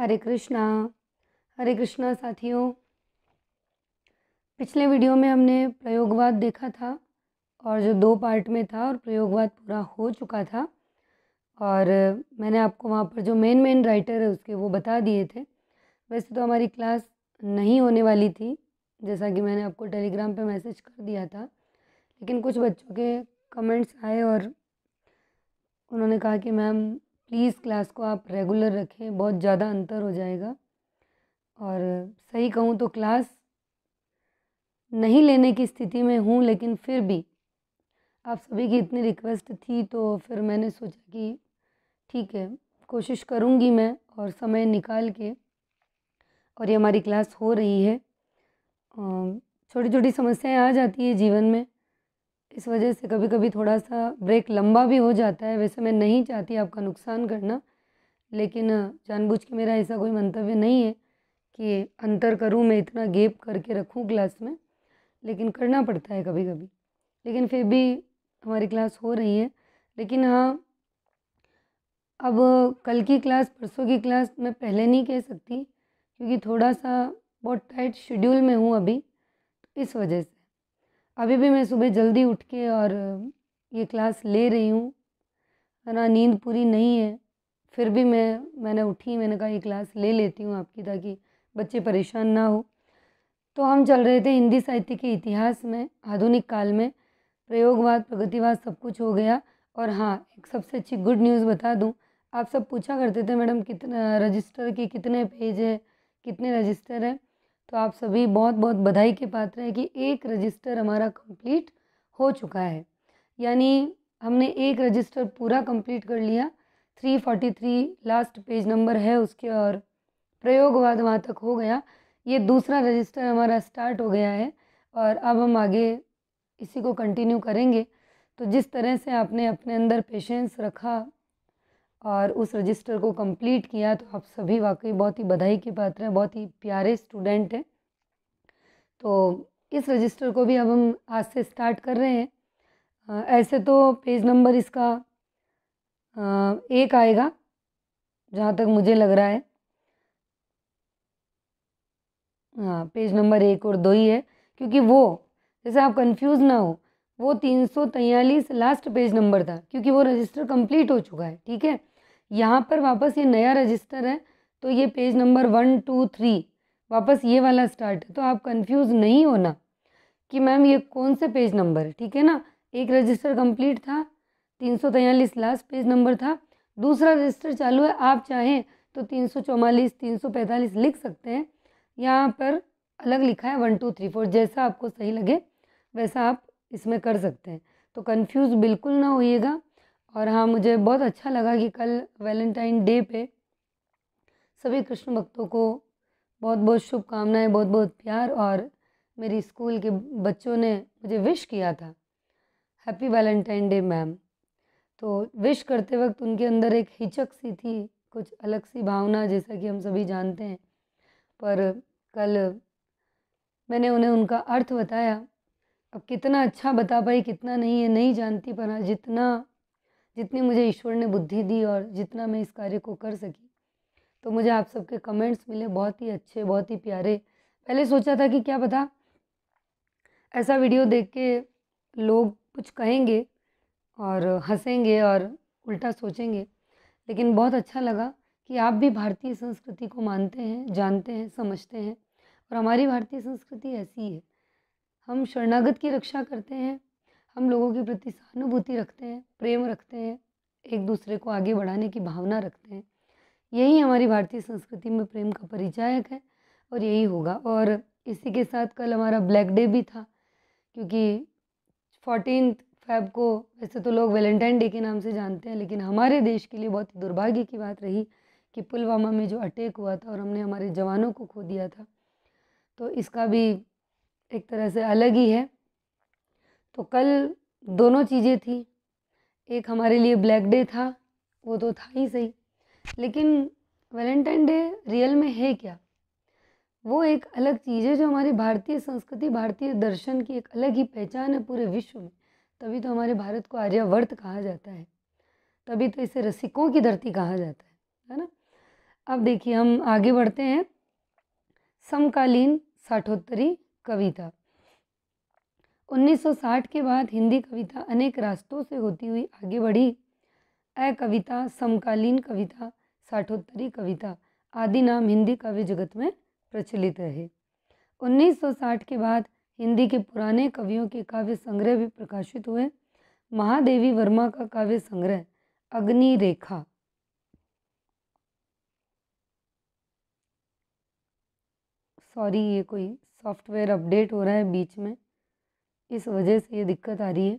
हरे कृष्णा हरे कृष्णा साथियों पिछले वीडियो में हमने प्रयोगवाद देखा था और जो दो पार्ट में था और प्रयोगवाद पूरा हो चुका था और मैंने आपको वहाँ पर जो मेन मेन राइटर है उसके वो बता दिए थे वैसे तो हमारी क्लास नहीं होने वाली थी जैसा कि मैंने आपको टेलीग्राम पे मैसेज कर दिया था लेकिन कुछ बच्चों के कमेंट्स आए और उन्होंने कहा कि मैम प्लीज़ क्लास को आप रेगुलर रखें बहुत ज़्यादा अंतर हो जाएगा और सही कहूँ तो क्लास नहीं लेने की स्थिति में हूँ लेकिन फिर भी आप सभी की इतनी रिक्वेस्ट थी तो फिर मैंने सोचा कि ठीक है कोशिश करूँगी मैं और समय निकाल के और ये हमारी क्लास हो रही है छोटी छोटी समस्याएं आ जाती है जीवन में इस वजह से कभी कभी थोड़ा सा ब्रेक लंबा भी हो जाता है वैसे मैं नहीं चाहती आपका नुकसान करना लेकिन जानबूझ के मेरा ऐसा कोई मंतव्य नहीं है कि अंतर करूँ मैं इतना गेप करके रखूँ क्लास में लेकिन करना पड़ता है कभी कभी लेकिन फिर भी हमारी क्लास हो रही है लेकिन हाँ अब कल की क्लास परसों की क्लास मैं पहले नहीं कह सकती क्योंकि थोड़ा सा बहुत टाइट शेड्यूल में हूँ अभी तो इस वजह से अभी भी मैं सुबह जल्दी उठ के और ये क्लास ले रही हूँ है ना नींद पूरी नहीं है फिर भी मैं मैंने उठी मैंने कहा ये क्लास ले लेती हूँ आपकी ताकि बच्चे परेशान ना हो तो हम चल रहे थे हिंदी साहित्य के इतिहास में आधुनिक काल में प्रयोगवाद प्रगतिवाद सब कुछ हो गया और हाँ एक सबसे अच्छी गुड न्यूज़ बता दूँ आप सब पूछा करते थे मैडम कितना रजिस्टर के कितने पेज है कितने रजिस्टर हैं तो आप सभी बहुत बहुत बधाई के पात्र हैं कि एक रजिस्टर हमारा कंप्लीट हो चुका है यानी हमने एक रजिस्टर पूरा कंप्लीट कर लिया 343 लास्ट पेज नंबर है उसके और प्रयोगवाद वहाँ तक हो गया ये दूसरा रजिस्टर हमारा स्टार्ट हो गया है और अब हम आगे इसी को कंटिन्यू करेंगे तो जिस तरह से आपने अपने अंदर पेशेंस रखा और उस रजिस्टर को कंप्लीट किया तो आप सभी वाकई बहुत ही बधाई के पात्र हैं बहुत ही प्यारे स्टूडेंट हैं तो इस रजिस्टर को भी अब हम आज से स्टार्ट कर रहे हैं ऐसे तो पेज नंबर इसका एक आएगा जहाँ तक मुझे लग रहा है हाँ पेज नंबर एक और दो ही है क्योंकि वो जैसे आप कंफ्यूज ना हो वो तीन सौ तैयलीस लास्ट पेज नंबर था क्योंकि वो रजिस्टर कंप्लीट हो चुका है ठीक है यहाँ पर वापस ये नया रजिस्टर है तो ये page number one two three वापस ये वाला स्टार्ट है तो आप कंफ्यूज नहीं होना कि मैम ये कौन से पेज नंबर है ठीक है ना एक रजिस्टर कंप्लीट था तीन सौ तैयलीस लास्ट पेज नंबर था दूसरा रजिस्टर चालू है आप चाहें तो तीन सौ चौवालीस तीन सौ पैंतालीस लिख सकते हैं यहाँ पर अलग लिखा है वन टू थ्री फोर जैसा आपको सही लगे वैसा आप इसमें कर सकते हैं तो कंफ्यूज बिल्कुल ना होइएगा और हाँ मुझे बहुत अच्छा लगा कि कल वैलेंटाइन डे पे सभी कृष्ण भक्तों को बहुत बहुत शुभकामनाएं बहुत बहुत प्यार और मेरी स्कूल के बच्चों ने मुझे विश किया था हैप्पी वैलेंटाइन डे मैम तो विश करते वक्त उनके अंदर एक हिचक सी थी कुछ अलग सी भावना जैसा कि हम सभी जानते हैं पर कल मैंने उन्हें उनका अर्थ बताया अब कितना अच्छा बता पाई कितना नहीं है नहीं जानती पर हाँ जितना जितनी मुझे ईश्वर ने बुद्धि दी और जितना मैं इस कार्य को कर सकी तो मुझे आप सबके कमेंट्स मिले बहुत ही अच्छे बहुत ही प्यारे पहले सोचा था कि क्या पता ऐसा वीडियो देख के लोग कुछ कहेंगे और हंसेंगे और उल्टा सोचेंगे लेकिन बहुत अच्छा लगा कि आप भी भारतीय संस्कृति को मानते हैं जानते हैं समझते हैं और हमारी भारतीय संस्कृति ऐसी है हम शरणागत की रक्षा करते हैं हम लोगों के प्रति सहानुभूति रखते हैं प्रेम रखते हैं एक दूसरे को आगे बढ़ाने की भावना रखते हैं यही हमारी भारतीय संस्कृति में प्रेम का परिचायक है और यही होगा और इसी के साथ कल हमारा ब्लैक डे भी था क्योंकि फोर्टीन फैब को वैसे तो लोग वैलेंटाइन डे के नाम से जानते हैं लेकिन हमारे देश के लिए बहुत ही दुर्भाग्य की बात रही कि पुलवामा में जो अटैक हुआ था और हमने हमारे जवानों को खो दिया था तो इसका भी एक तरह से अलग ही है तो कल दोनों चीज़ें थी एक हमारे लिए ब्लैक डे था वो तो था ही सही लेकिन वैलेंटाइन डे रियल में है क्या वो एक अलग चीज़ है जो हमारी भारतीय संस्कृति भारतीय दर्शन की एक अलग ही पहचान है पूरे विश्व में तभी तो हमारे भारत को आर्यावर्त कहा जाता है तभी तो इसे रसिकों की धरती कहा जाता है है ना अब देखिए हम आगे बढ़ते हैं समकालीन साठोत्तरी कविता 1960 के बाद हिंदी कविता अनेक रास्तों से होती हुई आगे बढ़ी अ कविता समकालीन कविता साठोत्तरी कविता आदि नाम हिंदी कवि जगत में प्रचलित रहे 1960 के बाद हिंदी के पुराने कवियों के काव्य संग्रह भी प्रकाशित हुए महादेवी वर्मा का काव्य संग्रह अग्नि रेखा सॉरी ये कोई सॉफ्टवेयर अपडेट हो रहा है बीच में इस वजह से ये दिक्कत आ रही है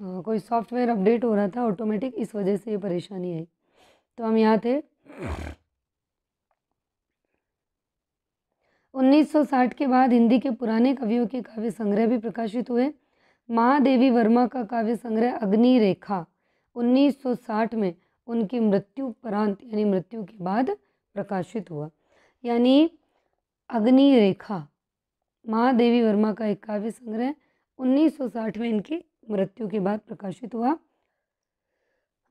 हाँ, कोई सॉफ्टवेयर अपडेट हो रहा था ऑटोमेटिक इस वजह से ये परेशानी आई तो हम यहाँ थे 1960 के बाद हिंदी के पुराने कवियों के काव्य संग्रह भी प्रकाशित हुए महादेवी वर्मा का काव्य संग्रह अग्नि रेखा 1960 में उनकी मृत्यु उपरांत यानी मृत्यु के बाद प्रकाशित हुआ यानी अग्नि रेखा महादेवी वर्मा का एक काव्य संग्रह 1960 में इनकी मृत्यु के बाद प्रकाशित हुआ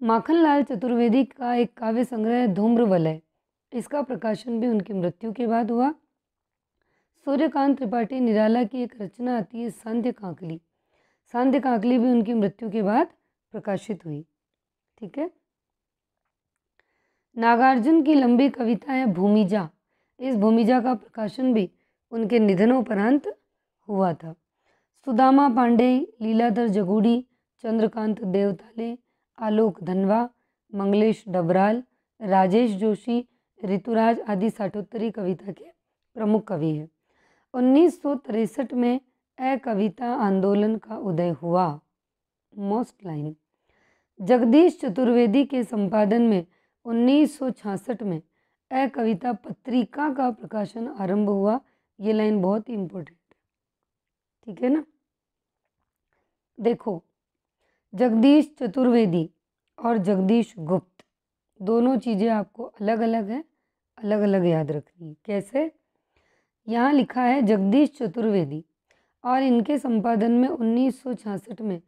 माखनलाल चतुर्वेदी का एक काव्य संग्रह धूम्रवलय इसका प्रकाशन भी उनकी मृत्यु के बाद हुआ सूर्यकांत त्रिपाठी निराला की एक रचना आती है संध्य कांकली सांध्य काकली भी उनकी मृत्यु के बाद प्रकाशित हुई ठीक है नागार्जुन की लंबी कविता है भूमिजा इस भूमिजा का प्रकाशन भी उनके निधनोपरांत हुआ था सुदामा पांडे लीलाधर जगूड़ी चंद्रकांत देवताले आलोक धनवा मंगलेश डबराल राजेश जोशी ऋतुराज आदि साठोत्तरी कविता के प्रमुख कवि हैं उन्नीस में कविता आंदोलन का उदय हुआ मोस्ट लाइन जगदीश चतुर्वेदी के संपादन में 1966 में अकविता कविता पत्रिका का प्रकाशन आरंभ हुआ ये लाइन बहुत ही इम्पोर्टेंट है ठीक है ना देखो जगदीश चतुर्वेदी और जगदीश गुप्त दोनों चीज़ें आपको अलग अलग है अलग अलग याद रखनी है कैसे यहाँ लिखा है जगदीश चतुर्वेदी और इनके संपादन में उन्नीस में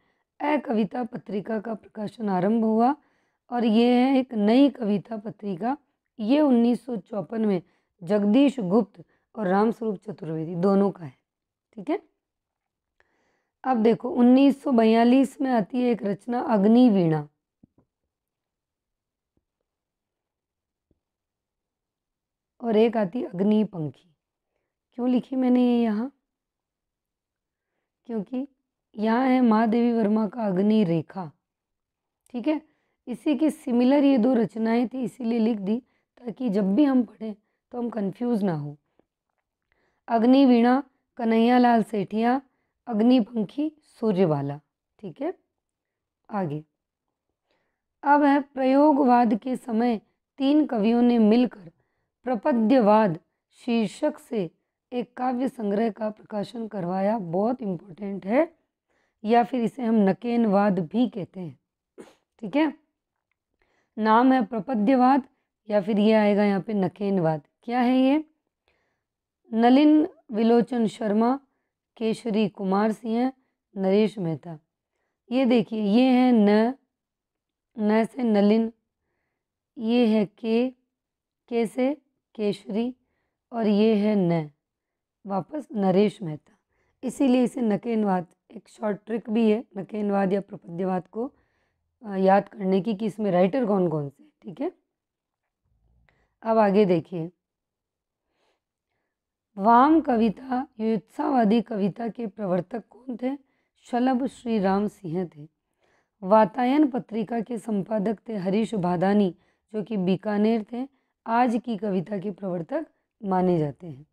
अ कविता पत्रिका का प्रकाशन आरंभ हुआ और ये है एक नई कविता पत्रिका ये उन्नीस में जगदीश गुप्त और रामस्वरूप चतुर्वेदी दोनों का है ठीक है अब देखो 1942 में आती है एक रचना अग्नि वीणा और एक आती अग्नि पंखी क्यों लिखी मैंने ये यहाँ क्योंकि यहाँ है महादेवी वर्मा का अग्नि रेखा ठीक है इसी की सिमिलर ये दो रचनाएं थी इसीलिए लिख दी ताकि जब भी हम पढ़ें तो हम कंफ्यूज ना हो अग्नि वीणा कन्हैयालाल सेठिया अग्निपंखी सूर्यवाला ठीक है आगे अब है प्रयोगवाद के समय तीन कवियों ने मिलकर प्रपद्यवाद शीर्षक से एक काव्य संग्रह का प्रकाशन करवाया बहुत इम्पोर्टेंट है या फिर इसे हम नकेनवाद भी कहते हैं ठीक है नाम है प्रपद्यवाद या फिर ये आएगा यहाँ पे नकेनवाद क्या है ये नलिन विलोचन शर्मा केशरी कुमार सिंह नरेश मेहता ये देखिए ये है न न से नलिन ये है के के से केशरी और ये है न वापस नरेश मेहता इसीलिए इसे नकेनवाद एक शॉर्ट ट्रिक भी है नकेनवाद या प्रपद्यवाद को याद करने की कि इसमें राइटर कौन कौन से ठीक है अब आगे देखिए वाम कविता युत्सावादी कविता के प्रवर्तक कौन थे शलभ श्री राम सिंह थे वातायन पत्रिका के संपादक थे हरीश भादानी जो कि बीकानेर थे आज की कविता के प्रवर्तक माने जाते हैं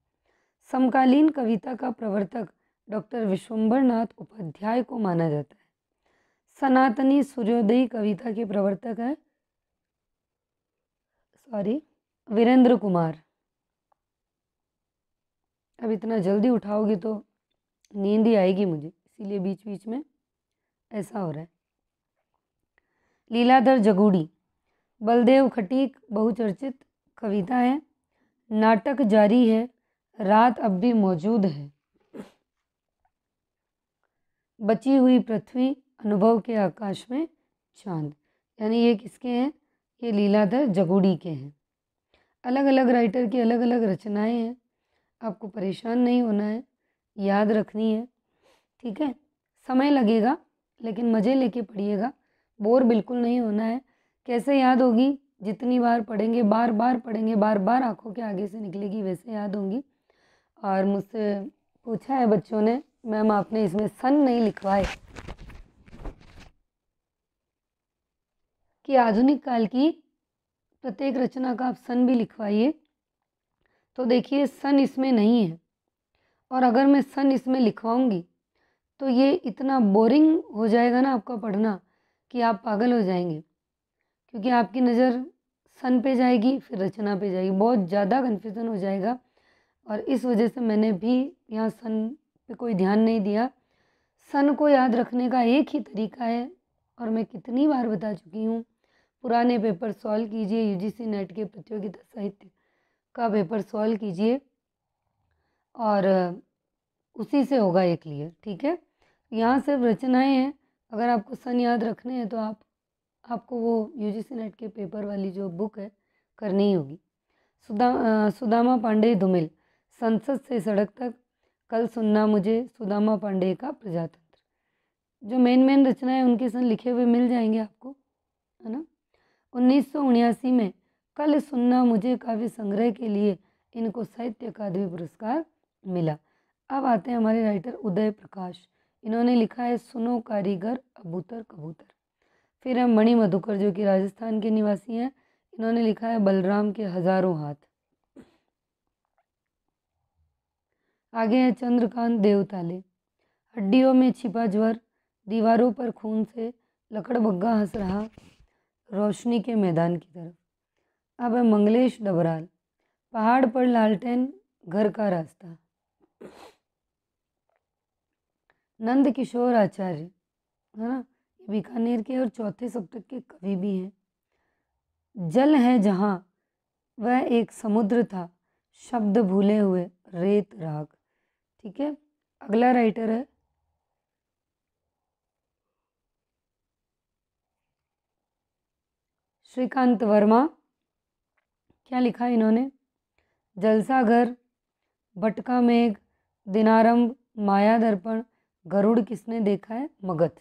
समकालीन कविता का प्रवर्तक डॉक्टर विश्वम्बर उपाध्याय को माना जाता है सनातनी सूर्योदयी कविता के प्रवर्तक है सॉरी वीरेंद्र कुमार अब इतना जल्दी उठाओगे तो नींद ही आएगी मुझे इसीलिए बीच बीच में ऐसा हो रहा है लीलाधर जगूड़ी बलदेव खटीक बहुचर्चित कविता है नाटक जारी है रात अब भी मौजूद है बची हुई पृथ्वी अनुभव के आकाश में चांद यानी ये किसके हैं ये लीलाधर जगुड़ी के हैं अलग अलग राइटर की अलग अलग रचनाएं हैं आपको परेशान नहीं होना है याद रखनी है ठीक है समय लगेगा लेकिन मज़े लेके पढ़िएगा बोर बिल्कुल नहीं होना है कैसे याद होगी जितनी बार पढ़ेंगे बार बार पढ़ेंगे बार बार आंखों के आगे से निकलेगी वैसे याद होंगी और मुझसे पूछा है बच्चों ने मैम आपने इसमें सन नहीं लिखवाए कि आधुनिक काल की प्रत्येक रचना का आप सन भी लिखवाइए तो देखिए सन इसमें नहीं है और अगर मैं सन इसमें लिखवाऊंगी तो ये इतना बोरिंग हो जाएगा ना आपका पढ़ना कि आप पागल हो जाएंगे क्योंकि आपकी नज़र सन पे जाएगी फिर रचना पे जाएगी बहुत ज़्यादा कन्फ्यूज़न हो जाएगा और इस वजह से मैंने भी यहाँ सन पे कोई ध्यान नहीं दिया सन को याद रखने का एक ही तरीका है और मैं कितनी बार बता चुकी हूँ पुराने पेपर सॉल्व कीजिए यूजीसी नेट के प्रतियोगिता साहित्य का पेपर सॉल्व कीजिए और उसी से होगा ये क्लियर ठीक है यहाँ सिर्फ रचनाएं हैं अगर आपको सन याद रखने हैं तो आप आपको वो यू जी नेट के पेपर वाली जो बुक है करनी ही होगी सुदा सुदामा पांडे धुमिल संसद से सड़क तक कल सुनना मुझे सुदामा पांडे का प्रजातंत्र जो मेन मेन है उनके सन लिखे हुए मिल जाएंगे आपको है ना उन्नीस में कल सुनना मुझे काव्य संग्रह के लिए इनको साहित्य अकादमी पुरस्कार मिला अब आते हैं हमारे राइटर उदय प्रकाश इन्होंने लिखा है सुनो कारीगर अबूतर कबूतर फिर है मणि मधुकर जो कि राजस्थान के निवासी हैं इन्होंने लिखा है बलराम के हजारों हाथ आगे है चंद्रकांत देवताले हड्डियों में छिपा ज्वर दीवारों पर खून से लकड़बग्गा हंस रहा रोशनी के मैदान की तरफ अब है मंगलेश डबराल पहाड़ पर लालटेन घर का रास्ता नंद किशोर आचार्य है ना बीकानेर के और चौथे सप्तक के कवि भी हैं जल है जहाँ वह एक समुद्र था शब्द भूले हुए रेत राग ठीक है अगला राइटर है श्रीकांत वर्मा क्या लिखा इन्होंने जलसाघर बटका मेघ दिनारंभ माया दर्पण गरुड़ किसने देखा है मगध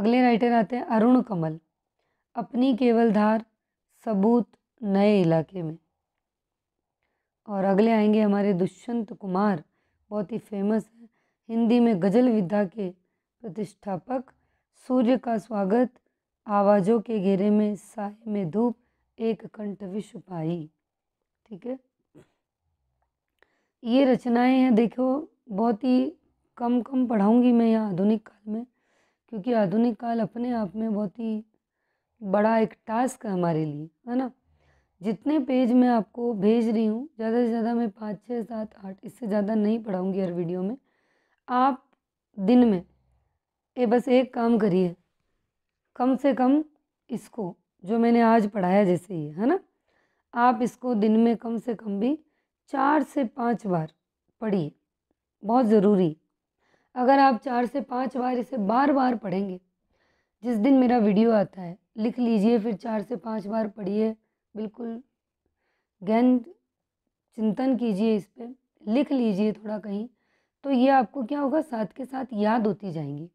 अगले राइटर आते हैं अरुण कमल अपनी केवल धार सबूत नए इलाके में और अगले आएंगे हमारे दुष्यंत कुमार बहुत ही फेमस है हिंदी में गज़ल विद्या के प्रतिष्ठापक सूर्य का स्वागत आवाज़ों के घेरे में साय में धूप एक कंठ विश्व पाई ठीक है ये रचनाएं हैं देखो बहुत ही कम कम पढ़ाऊंगी मैं यहाँ आधुनिक काल में क्योंकि आधुनिक काल अपने आप में बहुत ही बड़ा एक टास्क है हमारे लिए है ना जितने पेज मैं आपको भेज रही हूँ ज़्यादा से ज़्यादा मैं पाँच छः सात आठ इससे ज़्यादा नहीं पढ़ाऊँगी हर वीडियो में आप दिन में ये बस एक काम करिए कम से कम इसको जो मैंने आज पढ़ाया जैसे ही है ना आप इसको दिन में कम से कम भी चार से पाँच बार पढ़िए बहुत ज़रूरी अगर आप चार से पाँच बार इसे बार बार पढ़ेंगे जिस दिन मेरा वीडियो आता है लिख लीजिए फिर चार से पाँच बार पढ़िए बिल्कुल गहन चिंतन कीजिए इस पर लिख लीजिए थोड़ा कहीं तो ये आपको क्या होगा साथ के साथ याद होती जाएंगी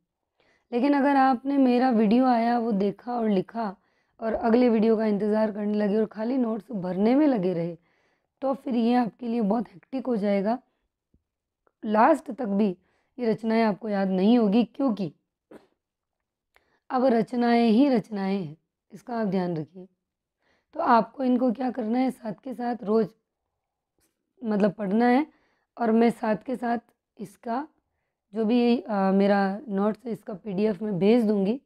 लेकिन अगर आपने मेरा वीडियो आया वो देखा और लिखा और अगले वीडियो का इंतज़ार करने लगे और खाली नोट्स भरने में लगे रहे तो फिर ये आपके लिए बहुत हेक्टिक हो जाएगा लास्ट तक भी ये रचनाएं आपको याद नहीं होगी क्योंकि अब रचनाएं ही रचनाएं हैं इसका आप ध्यान रखिए तो आपको इनको क्या करना है साथ के साथ रोज़ मतलब पढ़ना है और मैं साथ के साथ इसका जो भी आ, मेरा नोट्स है इसका पीडीएफ में भेज दूँगी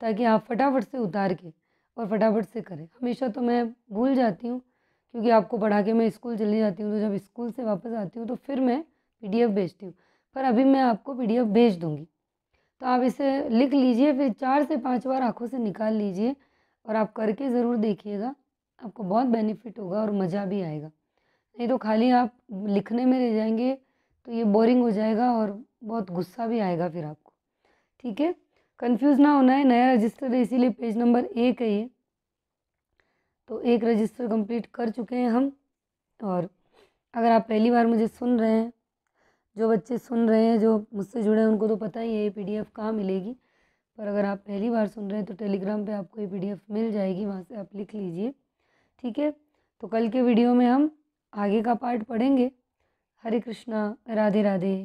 ताकि आप फटाफट से उतार के और फटाफट से करें हमेशा तो मैं भूल जाती हूँ क्योंकि आपको पढ़ा के मैं स्कूल चली जाती हूँ तो जब स्कूल से वापस आती हूँ तो फिर मैं पीडीएफ भेजती हूँ पर अभी मैं आपको पीडीएफ भेज दूँगी तो आप इसे लिख लीजिए फिर चार से पाँच बार आँखों से निकाल लीजिए और आप करके ज़रूर देखिएगा आपको बहुत बेनिफिट होगा और मज़ा भी आएगा नहीं तो खाली आप लिखने में रह जाएंगे तो ये बोरिंग हो जाएगा और बहुत गुस्सा भी आएगा फिर आपको ठीक है कंफ्यूज ना होना है नया रजिस्टर है इसीलिए पेज नंबर एक है ये तो एक रजिस्टर कंप्लीट कर चुके हैं हम और अगर आप पहली बार मुझे सुन रहे हैं जो बच्चे सुन रहे हैं जो मुझसे जुड़े हैं उनको तो पता ही है ये पी कहाँ मिलेगी पर अगर आप पहली बार सुन रहे हैं तो टेलीग्राम पे आपको ये पीडीएफ मिल जाएगी वहाँ से आप लिख लीजिए ठीक है तो कल के वीडियो में हम आगे का पार्ट पढ़ेंगे हरे कृष्णा राधे राधे